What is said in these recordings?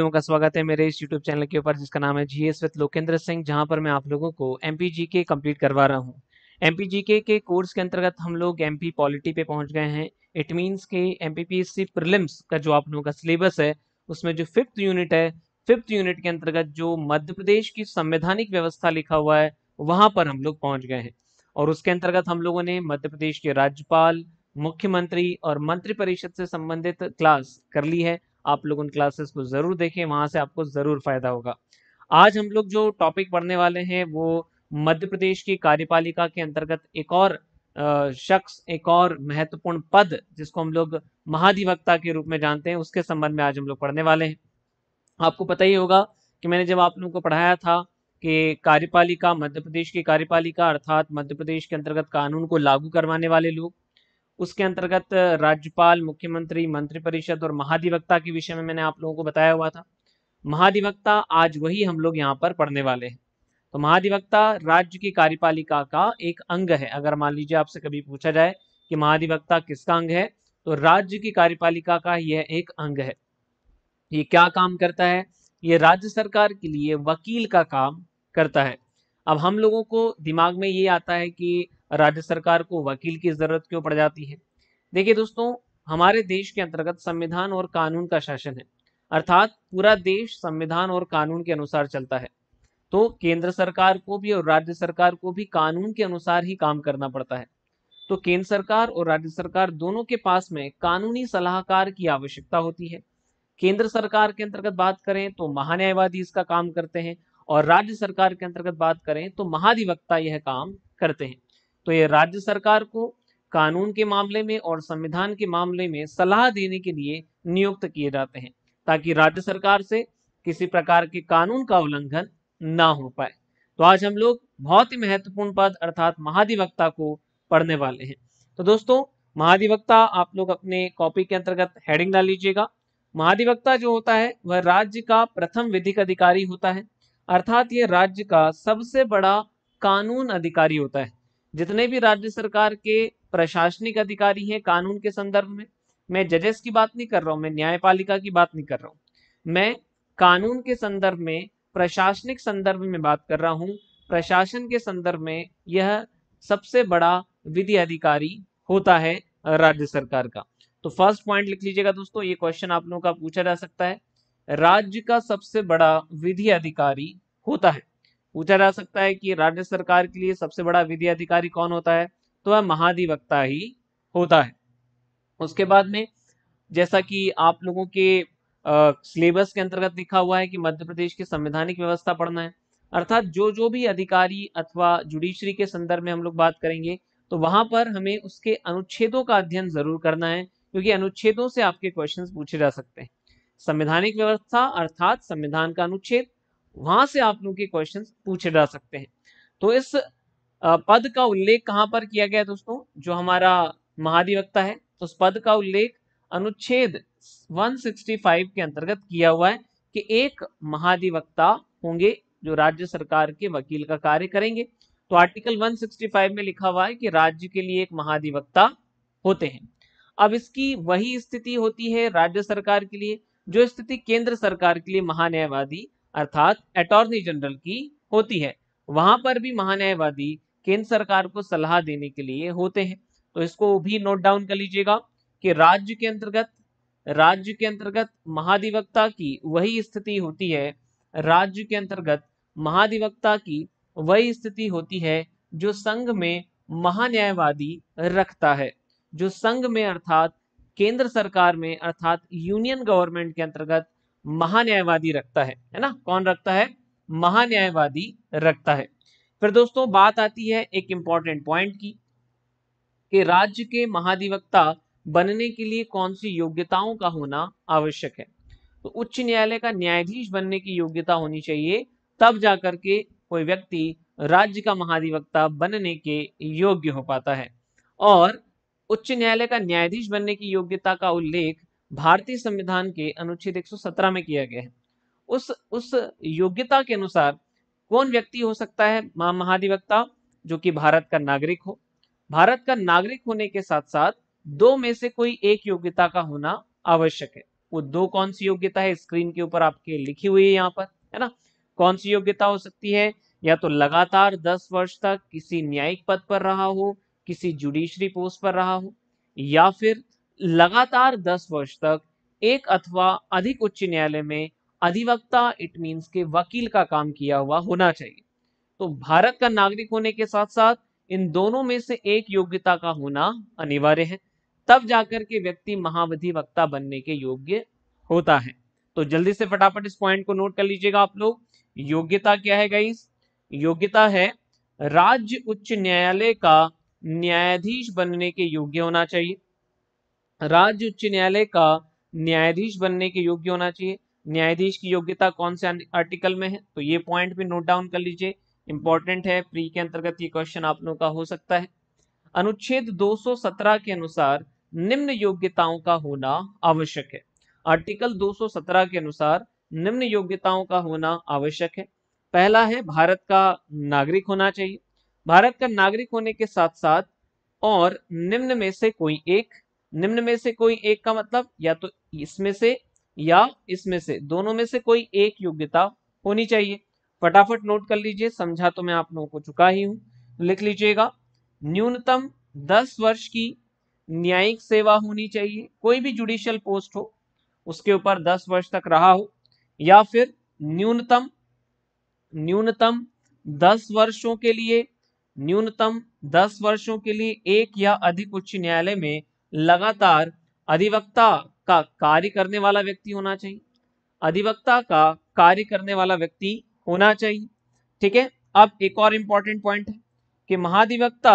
लोगों का स्वागत है मेरे इस YouTube चैनल के ऊपर जिसका नाम है जीएस विद लोकेंद्र सिंह जहां पर मैं आप लोगों को एम पी जी के कम्प्लीट करवा रहा हूं एम पी जी के के कोर्स के अंतर्गत हम लोग एम पी पॉलिटी पे पहुंच गए हैं इट मीन्स के M P P S C prelims का जो आप लोगों का सिलेबस है उसमें जो फिफ्थ यूनिट है फिफ्थ यूनिट के अंतर्गत जो मध्य प्रदेश की संवैधानिक व्यवस्था लिखा हुआ है वहाँ पर हम लोग पहुँच गए हैं और उसके अंतर्गत हम लोगों ने मध्य प्रदेश के राज्यपाल मुख्यमंत्री और मंत्रिपरिषद से संबंधित क्लास कर ली है आप लोग उन क्लासेस को ज़रूर देखें वहां से आपको ज़रूर फ़ायदा होगा आज हम लोग जो टॉपिक पढ़ने वाले हैं वो मध्य प्रदेश की कार्यपालिका के अंतर्गत एक और शख्स एक और महत्वपूर्ण पद जिसको हम लोग महाधिवक्ता के रूप में जानते हैं उसके संबंध में आज हम लोग पढ़ने वाले हैं आपको पता ही होगा कि मैंने जब आप लोगों को पढ़ाया था कि कार्यपालिका मध्य प्रदेश की कार्यपालिका अर्थात मध्य प्रदेश के अंतर्गत कानून को लागू करवाने वाले लोग उसके अंतर्गत राज्यपाल मुख्यमंत्री मंत्रिपरिषद और महाधिवक्ता के विषय में मैंने आप लोगों को बताया हुआ था महाधिवक्ता आज वही हम लोग यहाँ पर पढ़ने वाले हैं तो महाधिवक्ता राज्य की कार्यपालिका का एक अंग है अगर मान लीजिए आपसे कभी पूछा जाए कि महाधिवक्ता किसका अंग है तो राज्य की कार्यपालिका का यह एक अंग है ये क्या काम करता है ये राज्य सरकार के लिए वकील का काम करता है अब हम लोगों को दिमाग में ये आता है कि राज्य सरकार को वकील की जरूरत क्यों पड़ जाती है देखिए दोस्तों हमारे देश के अंतर्गत संविधान और कानून का शासन है अर्थात पूरा देश संविधान और कानून के अनुसार चलता है तो केंद्र सरकार को भी और राज्य सरकार को भी कानून के अनुसार ही काम करना पड़ता है तो केंद्र सरकार और राज्य सरकार दोनों के पास में कानूनी सलाहकार की आवश्यकता होती है केंद्र सरकार के अंतर्गत बात करें तो महान्यायवादी इसका काम करते हैं और राज्य सरकार के अंतर्गत बात करें तो महाधिवक्ता यह काम करते हैं तो ये राज्य सरकार को कानून के मामले में और संविधान के मामले में सलाह देने के लिए नियुक्त किए जाते हैं ताकि राज्य सरकार से किसी प्रकार के कानून का उल्लंघन ना हो पाए तो आज हम लोग बहुत ही महत्वपूर्ण पद अर्थात महाधिवक्ता को पढ़ने वाले हैं तो दोस्तों महाधिवक्ता आप लोग अपने कॉपी के अंतर्गत हेडिंग डाल लीजिएगा महाधिवक्ता जो होता है वह राज्य का प्रथम विधिक अधिकारी होता है अर्थात ये राज्य का सबसे बड़ा कानून अधिकारी होता है जितने भी राज्य सरकार के प्रशासनिक अधिकारी हैं कानून के संदर्भ में मैं जजेस की बात नहीं कर रहा हूँ मैं न्यायपालिका की बात नहीं कर रहा हूं मैं कानून के संदर्भ में प्रशासनिक संदर्भ में बात कर रहा हूँ प्रशासन के संदर्भ में यह सबसे बड़ा विधि अधिकारी होता है राज्य सरकार का तो फर्स्ट पॉइंट लिख लीजिएगा दोस्तों ये क्वेश्चन आप लोगों का पूछा जा सकता है राज्य का सबसे बड़ा विधि अधिकारी होता है पूछा जा सकता है कि राज्य सरकार के लिए सबसे बड़ा विधि अधिकारी कौन होता है तो वह महाधिवक्ता ही होता है उसके बाद में जैसा कि आप लोगों के सिलेबस के अंतर्गत लिखा हुआ है कि मध्य प्रदेश की संवैधानिक व्यवस्था पढ़ना है अर्थात जो जो भी अधिकारी अथवा जुडिशरी के संदर्भ में हम लोग बात करेंगे तो वहां पर हमें उसके अनुच्छेदों का अध्ययन जरूर करना है क्योंकि अनुच्छेदों से आपके क्वेश्चन पूछे जा सकते हैं संवैधानिक व्यवस्था अर्थात संविधान का अनुच्छेद वहां से आप लोग के क्वेश्चन पूछे जा सकते हैं तो इस पद का उल्लेख कहाँ पर किया गया दोस्तों जो हमारा महाधिवक्ता है तो उस पद का उल्लेख अनुच्छेद 165 के अंतर्गत किया हुआ है कि एक महाधिवक्ता होंगे जो राज्य सरकार के वकील का कार्य करेंगे तो आर्टिकल 165 में लिखा हुआ है कि राज्य के लिए एक महाधिवक्ता होते हैं अब इसकी वही स्थिति होती है राज्य सरकार के लिए जो स्थिति केंद्र सरकार के लिए महान्यायवादी अर्थात अटॉर्नी जनरल की होती है वहां पर भी महान्यायवादी केंद्र सरकार को सलाह देने के लिए होते हैं तो इसको भी नोट डाउन कर लीजिएगा कि राज्य के अंतर्गत राज्य के अंतर्गत महाधिवक्ता की वही स्थिति होती है राज्य के अंतर्गत महाधिवक्ता की वही स्थिति होती है जो संघ में महान्यायवादी रखता है जो संघ में अर्थात केंद्र सरकार में अर्थात यूनियन गवर्नमेंट के अंतर्गत महान्यायवादी रखता है है ना कौन रखता है महान्यायवादी रखता है फिर दोस्तों बात आती है एक इंपॉर्टेंट पॉइंट की कि राज्य के महाधिवक्ता बनने के लिए कौन सी योग्यताओं का होना आवश्यक है तो उच्च न्यायालय का न्यायाधीश बनने की योग्यता होनी चाहिए तब जाकर के कोई व्यक्ति राज्य का महाधिवक्ता बनने के योग्य हो पाता है और उच्च न्यायालय का न्यायाधीश बनने की योग्यता का उल्लेख भारतीय संविधान के अनुच्छेद 117 में किया गया है उस उस योग्यता के अनुसार कौन व्यक्ति हो सकता है महा महाधिवक्ता जो कि भारत का नागरिक हो भारत का नागरिक होने के साथ साथ दो में से कोई एक योग्यता का होना आवश्यक है वो दो कौन सी योग्यता है स्क्रीन के ऊपर आपके लिखी हुई है यहाँ पर है ना कौन सी योग्यता हो सकती है या तो लगातार दस वर्ष तक किसी न्यायिक पद पर रहा हो किसी जुडिशरी पोस्ट पर रहा हो या फिर लगातार 10 वर्ष तक एक अथवा अधिक उच्च न्यायालय में अधिवक्ता इट मीन्स के वकील का काम किया हुआ होना चाहिए तो भारत का नागरिक होने के साथ साथ इन दोनों में से एक योग्यता का होना अनिवार्य है तब जाकर के व्यक्ति महाधिवक्ता बनने के योग्य होता है तो जल्दी से फटाफट इस पॉइंट को नोट कर लीजिएगा आप लोग योग्यता क्या है गई योग्यता है राज्य उच्च न्यायालय का न्यायाधीश बनने के योग्य होना चाहिए राज्य उच्च न्यायालय का न्यायाधीश बनने के योग्य होना चाहिए न्यायाधीश की योग्यता कौन से आर्टिकल में है तो ये पॉइंट भी नोट डाउन कर लीजिए इंपॉर्टेंट है प्री के अंतर्गत ये क्वेश्चन आप लोगों का हो सकता है अनुच्छेद 217 के अनुसार निम्न योग्यताओं का होना आवश्यक है आर्टिकल 217 के अनुसार निम्न योग्यताओं का होना आवश्यक है पहला है भारत का नागरिक होना चाहिए भारत का नागरिक होने के साथ साथ और निम्न में से कोई एक निम्न में से कोई एक का मतलब या तो इसमें से या इसमें से दोनों में से कोई एक योग्यता होनी चाहिए फटाफट नोट कर लीजिए समझा तो मैं आप लोगों को चुका ही हूं लिख लीजिएगा न्यूनतम दस वर्ष की न्यायिक सेवा होनी चाहिए कोई भी जुडिशियल पोस्ट हो उसके ऊपर दस वर्ष तक रहा हो या फिर न्यूनतम न्यूनतम दस वर्षों के लिए न्यूनतम दस वर्षों के लिए एक या अधिक उच्च न्यायालय में लगातार अधिवक्ता का कार्य करने वाला व्यक्ति होना चाहिए अधिवक्ता का कार्य करने वाला व्यक्ति होना चाहिए ठीक है अब एक और इंपॉर्टेंट पॉइंट है कि महाधिवक्ता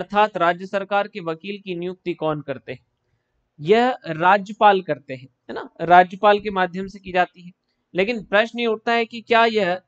अर्थात राज्य सरकार के वकील की नियुक्ति कौन करते हैं यह राज्यपाल करते हैं है ना राज्यपाल के माध्यम से की जाती है लेकिन प्रश्न ये उठता है कि क्या यह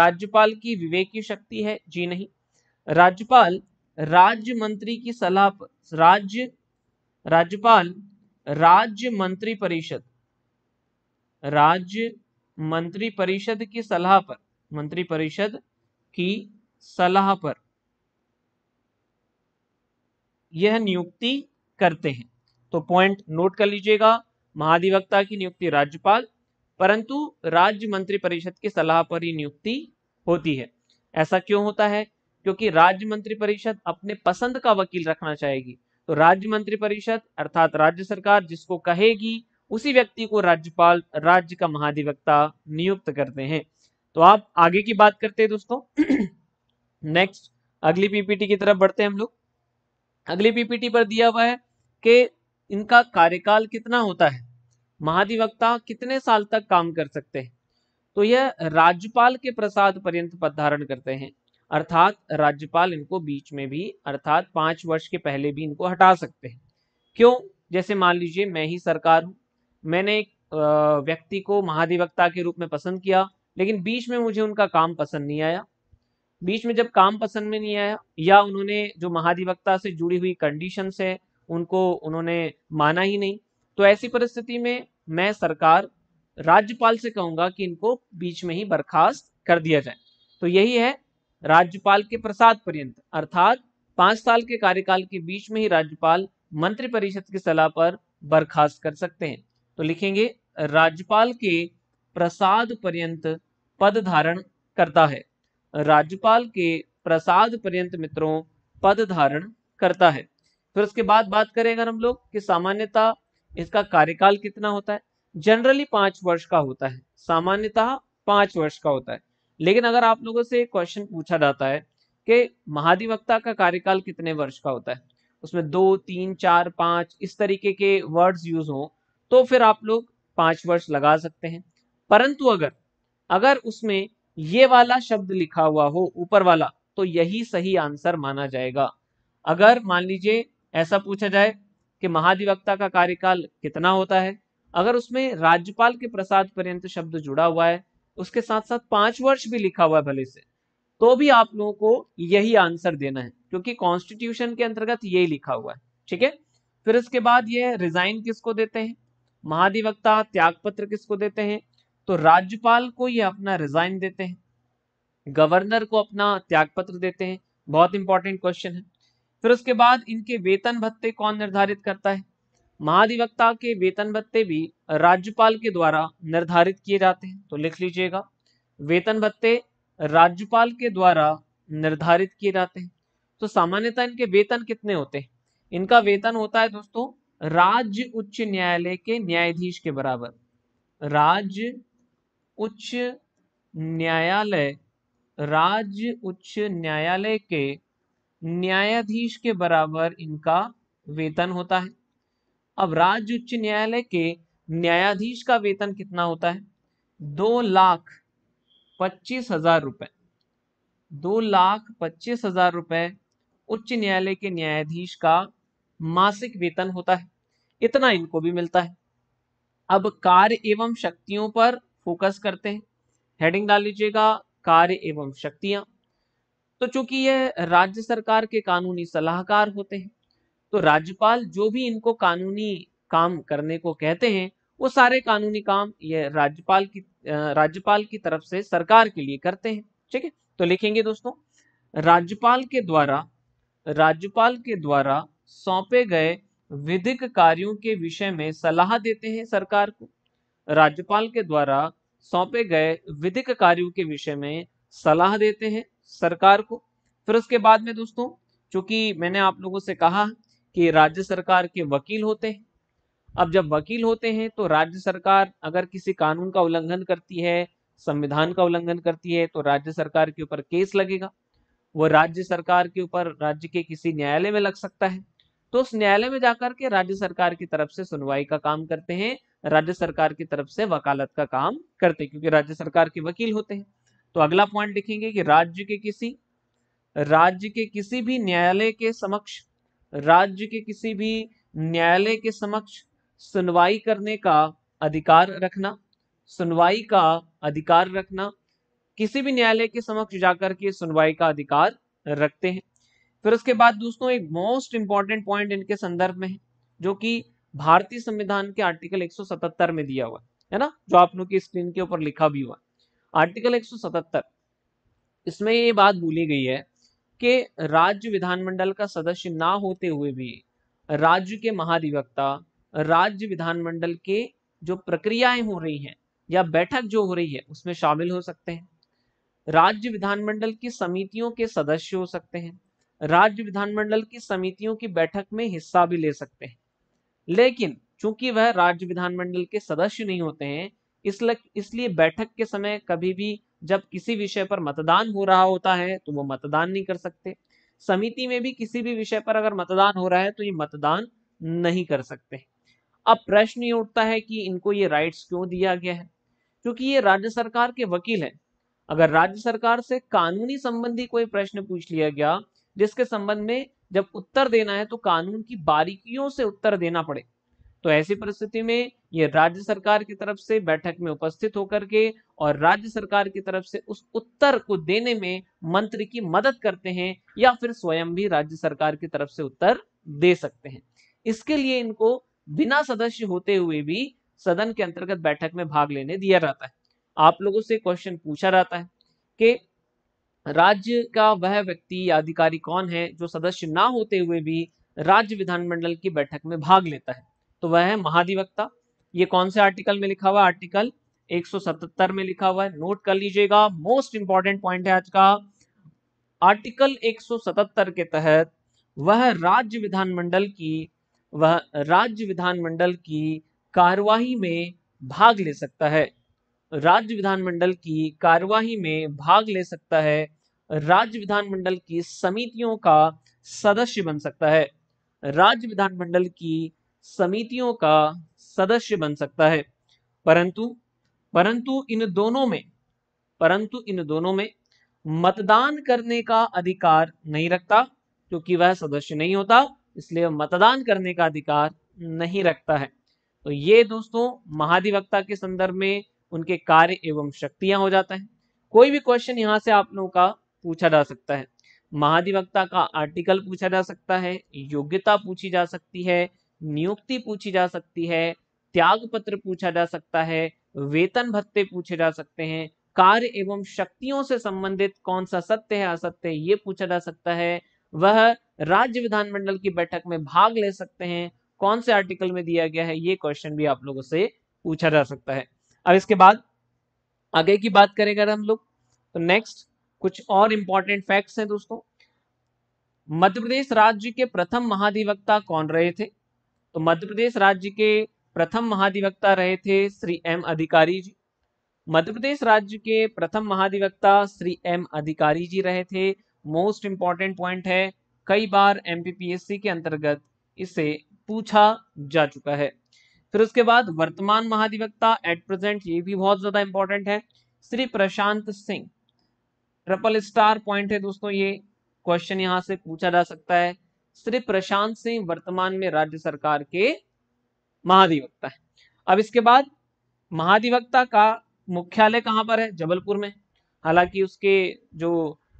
राज्यपाल की विवेकी शक्ति है जी नहीं राज्यपाल राज्य मंत्री की सलाह पर राज्य राज्यपाल राज्य मंत्री परिषद राज्य मंत्री परिषद की सलाह पर मंत्री परिषद की सलाह पर यह नियुक्ति करते हैं तो पॉइंट नोट कर लीजिएगा महाधिवक्ता की नियुक्ति राज्यपाल परंतु राज्य मंत्री परिषद की सलाह पर ही नियुक्ति होती है ऐसा क्यों होता है क्योंकि राज्य मंत्री परिषद अपने पसंद का वकील रखना चाहेगी तो राज्य मंत्री परिषद अर्थात राज्य सरकार जिसको कहेगी उसी व्यक्ति को राज्यपाल राज्य का महाधिवक्ता नियुक्त करते हैं तो आप आगे की बात करते हैं दोस्तों नेक्स्ट अगली पीपीटी की तरफ बढ़ते हैं हम लोग अगली पीपीटी पर दिया हुआ है कि इनका कार्यकाल कितना होता है महाधिवक्ता कितने साल तक काम कर सकते हैं तो यह राज्यपाल के प्रसाद पर्यंत पद धारण करते हैं अर्थात राज्यपाल इनको बीच में भी अर्थात पांच वर्ष के पहले भी इनको हटा सकते हैं क्यों जैसे मान लीजिए मैं ही सरकार हूं मैंने एक व्यक्ति को महाधिवक्ता के रूप में पसंद किया लेकिन बीच में मुझे उनका काम पसंद नहीं आया बीच में जब काम पसंद में नहीं आया या उन्होंने जो महाधिवक्ता से जुड़ी हुई कंडीशन है उनको उन्होंने माना ही नहीं तो ऐसी परिस्थिति में मैं सरकार राज्यपाल से कहूंगा कि इनको बीच में ही बर्खास्त कर दिया जाए तो यही है राज्यपाल के प्रसाद पर्यंत अर्थात पांच साल के कार्यकाल के बीच में ही राज्यपाल मंत्रिपरिषद की सलाह पर बर्खास्त कर सकते हैं तो लिखेंगे राज्यपाल के प्रसाद पर्यंत पद धारण करता है राज्यपाल के प्रसाद पर्यंत मित्रों पद धारण करता है फिर उसके बाद बात करेंगे हम लोग कि सामान्यतः इसका कार्यकाल कितना होता है जनरली पांच वर्ष का होता है सामान्यतः पांच वर्ष का होता है लेकिन अगर आप लोगों से क्वेश्चन पूछा जाता है कि महाधिवक्ता का कार्यकाल कितने वर्ष का होता है उसमें दो तीन चार पाँच इस तरीके के वर्ड्स यूज हो तो फिर आप लोग पाँच वर्ष लगा सकते हैं परंतु अगर अगर उसमें ये वाला शब्द लिखा हुआ हो ऊपर वाला तो यही सही आंसर माना जाएगा अगर मान लीजिए ऐसा पूछा जाए कि महाधिवक्ता का कार्यकाल कितना होता है अगर उसमें राज्यपाल के प्रसाद पर्यंत शब्द जुड़ा हुआ है उसके साथ साथ पांच वर्ष भी लिखा हुआ है भले से तो भी आप लोगों को यही आंसर देना है क्योंकि कॉन्स्टिट्यूशन के अंतर्गत यही लिखा हुआ है ठीक है फिर उसके बाद ये रिजाइन किसको देते हैं महाधिवक्ता त्याग पत्र किसको देते हैं तो राज्यपाल को ये अपना रिजाइन देते हैं गवर्नर को अपना त्याग पत्र देते हैं बहुत इंपॉर्टेंट क्वेश्चन है फिर उसके बाद इनके वेतन भत्ते कौन निर्धारित करता है महाधिवक्ता के वेतन भत्ते भी राज्यपाल के द्वारा निर्धारित किए जाते हैं तो लिख लीजिएगा वेतन भत्ते राज्यपाल के द्वारा निर्धारित किए जाते हैं तो सामान्यतः इनके वेतन कितने होते हैं इनका वेतन होता है दोस्तों राज्य उच्च न्यायालय के न्यायाधीश के बराबर राज्य उच्च न्यायालय राज्य उच्च न्यायालय के न्यायाधीश के बराबर इनका वेतन होता है अब राज्य उच्च न्यायालय के न्यायाधीश का वेतन कितना होता है दो लाख पच्चीस हजार रुपए दो लाख पच्चीस हजार रुपये उच्च न्यायालय के न्यायाधीश का मासिक वेतन होता है इतना इनको भी मिलता है अब कार्य एवं शक्तियों पर फोकस करते हैं हेडिंग डाल लीजिएगा कार्य एवं शक्तियां तो चूंकि यह राज्य सरकार के कानूनी सलाहकार होते हैं तो राज्यपाल जो भी इनको कानूनी काम करने को कहते हैं वो सारे कानूनी काम ये राज्यपाल की राज्यपाल की तरफ से सरकार के लिए करते हैं ठीक है तो लिखेंगे दोस्तों राज्यपाल के द्वारा राज्यपाल के द्वारा सौंपे गए विधिक कार्यों के विषय में सलाह देते हैं सरकार को राज्यपाल के द्वारा सौंपे गए विधिक कार्यों के विषय में सलाह देते हैं सरकार को फिर उसके बाद में दोस्तों चूंकि मैंने आप लोगों से कहा कि राज्य सरकार के वकील होते हैं अब जब वकील होते हैं तो राज्य सरकार अगर किसी कानून का उल्लंघन करती है संविधान का उल्लंघन करती है तो राज्य सरकार के ऊपर केस लगेगा वो राज्य सरकार के ऊपर राज्य के किसी न्यायालय में लग सकता है तो उस न्यायालय में जाकर के राज्य सरकार की तरफ से सुनवाई का काम करते हैं राज्य सरकार की तरफ से वकालत का काम करते हैं क्योंकि राज्य सरकार के वकील होते हैं तो अगला पॉइंट लिखेंगे कि राज्य के किसी राज्य के किसी भी न्यायालय के समक्ष राज्य के किसी भी न्यायालय के समक्ष सुनवाई करने का अधिकार रखना सुनवाई का अधिकार रखना किसी भी न्यायालय के समक्ष जाकर के सुनवाई का अधिकार रखते हैं फिर उसके बाद दोस्तों एक मोस्ट इंपॉर्टेंट पॉइंट इनके संदर्भ में है जो कि भारतीय संविधान के आर्टिकल 177 में दिया हुआ है ना जो आप लोग की स्क्रीन के ऊपर लिखा भी हुआ आर्टिकल 177 इसमें ये बात भूली गई है के राज्य विधानमंडल का सदस्य ना होते हुए भी राज्य के महाधिवक्ता राज्य विधानमंडल के जो प्रक्रियाएं हो रही हैं या बैठक जो हो रही है उसमें शामिल हो सकते हैं राज्य विधानमंडल की समितियों के सदस्य हो सकते हैं राज्य विधानमंडल की समितियों की बैठक में हिस्सा भी ले सकते हैं लेकिन चूंकि वह राज्य विधानमंडल के सदस्य नहीं होते हैं इसलिए इसलिए बैठक के समय कभी भी जब किसी विषय पर मतदान हो रहा होता है तो वो मतदान नहीं कर सकते समिति में भी किसी भी विषय पर अगर मतदान हो रहा है तो ये मतदान नहीं कर सकते अब प्रश्न ये उठता है कि इनको ये राइट्स क्यों दिया गया है क्योंकि ये राज्य सरकार के वकील हैं अगर राज्य सरकार से कानूनी संबंधी कोई प्रश्न पूछ लिया गया जिसके संबंध में जब उत्तर देना है तो कानून की बारीकियों से उत्तर देना पड़े तो ऐसी परिस्थिति में ये राज्य सरकार की तरफ से बैठक में उपस्थित होकर के और राज्य सरकार की तरफ से उस उत्तर को देने में मंत्री की मदद करते हैं या फिर स्वयं भी राज्य सरकार की तरफ से उत्तर दे सकते हैं इसके लिए इनको बिना सदस्य होते हुए भी सदन के अंतर्गत बैठक में भाग लेने दिया जाता है आप लोगों से क्वेश्चन पूछा जाता है कि राज्य का वह व्यक्ति या अधिकारी कौन है जो सदस्य ना होते हुए भी राज्य विधानमंडल की बैठक में भाग लेता है तो वह है महाधिवक्ता ये कौन से आर्टिकल में लिखा हुआ आर्टिकल 177 में लिखा हुआ है नोट कर लीजिएगा मोस्ट इंपॉर्टेंट पॉइंट है आज का आर्टिकल 177 के तहत वह राज्य विधानमंडल की वह राज्य विधानमंडल की कार्यवाही में भाग ले सकता है राज्य विधानमंडल की कार्यवाही में भाग ले सकता है राज्य विधानमंडल की समितियों का सदस्य बन सकता है राज्य विधानमंडल की समितियों का सदस्य बन सकता है परंतु परंतु इन दोनों में परंतु इन दोनों में मतदान करने का अधिकार नहीं रखता क्योंकि वह सदस्य नहीं होता इसलिए मतदान करने का अधिकार नहीं रखता है तो ये दोस्तों महाधिवक्ता के संदर्भ में उनके कार्य एवं शक्तियां हो जाता है कोई भी क्वेश्चन यहाँ से आप लोगों का पूछा जा सकता है महाधिवक्ता का आर्टिकल पूछा जा सकता है योग्यता पूछी जा सकती है नियुक्ति पूछी जा सकती है त्याग पत्र पूछा जा सकता है वेतन भत्ते पूछे जा सकते हैं कार्य एवं शक्तियों से संबंधित कौन सा सत्य है असत्य है ये पूछा जा सकता है वह राज्य विधानमंडल की बैठक में भाग ले सकते हैं कौन से आर्टिकल में दिया गया है ये क्वेश्चन भी आप लोगों से पूछा जा सकता है अब इसके बाद आगे की बात करेंगे हम लोग तो नेक्स्ट कुछ और इंपॉर्टेंट फैक्ट्स हैं दोस्तों मध्य प्रदेश राज्य के प्रथम महाधिवक्ता कौन रहे थे तो मध्य प्रदेश राज्य के प्रथम महाधिवक्ता रहे थे श्री एम अधिकारी जी मध्य प्रदेश राज्य के प्रथम महाधिवक्ता श्री एम अधिकारी जी रहे थे मोस्ट इंपॉर्टेंट पॉइंट है कई बार एम के अंतर्गत इसे पूछा जा चुका है फिर उसके बाद वर्तमान महाधिवक्ता एट प्रेजेंट ये भी बहुत ज्यादा इंपॉर्टेंट है Shri Prashant Singh triple star point है दोस्तों ये क्वेश्चन यहाँ से पूछा जा सकता है श्री प्रशांत सिंह वर्तमान में राज्य सरकार के महाधिवक्ता है अब इसके बाद महाधिवक्ता का मुख्यालय कहां पर है जबलपुर में हालांकि उसके जो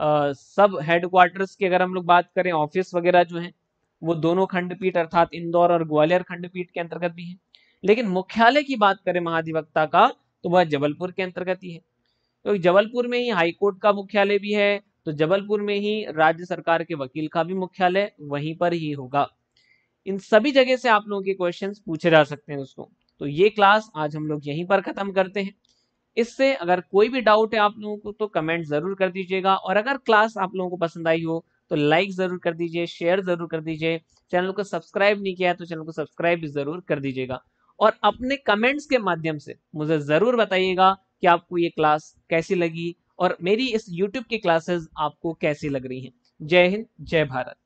आ, सब हेडक्वार्टर्स की अगर हम लोग बात करें ऑफिस वगैरह जो है वो दोनों खंडपीठ अर्थात इंदौर और ग्वालियर खंडपीठ के अंतर्गत भी है लेकिन मुख्यालय की बात करें महाधिवक्ता का तो वह जबलपुर के अंतर्गत ही है तो जबलपुर में ही हाईकोर्ट का मुख्यालय भी है तो जबलपुर में ही राज्य सरकार के वकील का भी मुख्यालय वहीं पर ही होगा इन सभी जगह से आप लोगों के क्वेश्चन पूछे जा सकते हैं दोस्तों तो ये क्लास आज हम लोग यहीं पर खत्म करते हैं इससे अगर कोई भी डाउट है आप लोगों को तो कमेंट जरूर कर दीजिएगा और अगर क्लास आप लोगों को पसंद आई हो तो लाइक जरूर कर दीजिए शेयर जरूर कर दीजिए चैनल को सब्सक्राइब नहीं किया है तो चैनल को सब्सक्राइब भी जरूर कर दीजिएगा और अपने कमेंट्स के माध्यम से मुझे जरूर बताइएगा कि आपको ये क्लास कैसी लगी और मेरी इस यूट्यूब की क्लासेस आपको कैसी लग रही हैं जय हिंद जय भारत